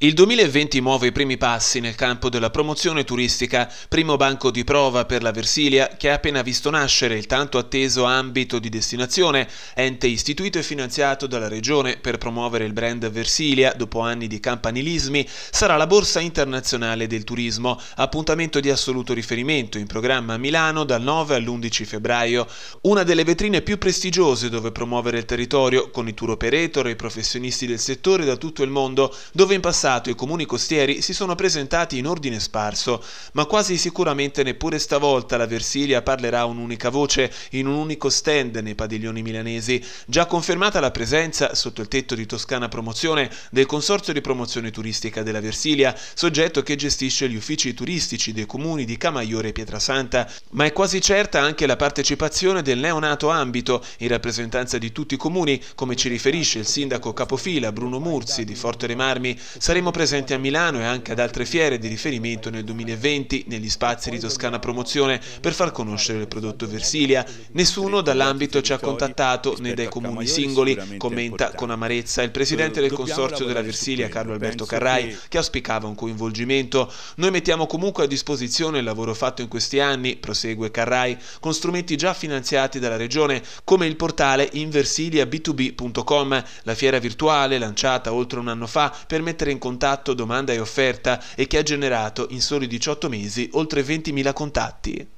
Il 2020 muove i primi passi nel campo della promozione turistica, primo banco di prova per la Versilia che ha appena visto nascere il tanto atteso ambito di destinazione, ente istituito e finanziato dalla Regione per promuovere il brand Versilia dopo anni di campanilismi, sarà la Borsa Internazionale del Turismo, appuntamento di assoluto riferimento in programma a Milano dal 9 all'11 febbraio, una delle vetrine più prestigiose dove promuovere il territorio con i tour operator e i professionisti del settore da tutto il mondo, dove in passato passato i comuni costieri si sono presentati in ordine sparso, ma quasi sicuramente neppure stavolta la Versilia parlerà un'unica voce in un unico stand nei padiglioni milanesi, già confermata la presenza, sotto il tetto di Toscana Promozione, del Consorzio di Promozione Turistica della Versilia, soggetto che gestisce gli uffici turistici dei comuni di Camaiore e Pietrasanta, ma è quasi certa anche la partecipazione del neonato ambito, in rappresentanza di tutti i comuni, come ci riferisce il sindaco capofila Bruno Murzi di Forte Remarmi, saremo presenti a Milano e anche ad altre fiere di riferimento nel 2020 negli spazi di Toscana Promozione per far conoscere il prodotto Versilia. Nessuno dall'ambito ci ha contattato né dai comuni singoli, commenta con amarezza il presidente del Consorzio della Versilia Carlo Alberto Carrai che auspicava un coinvolgimento. Noi mettiamo comunque a disposizione il lavoro fatto in questi anni, prosegue Carrai, con strumenti già finanziati dalla Regione come il portale inversiliab2b.com, la fiera virtuale lanciata oltre un anno fa per mettere in contatto domanda e offerta e che ha generato in soli 18 mesi oltre 20.000 contatti.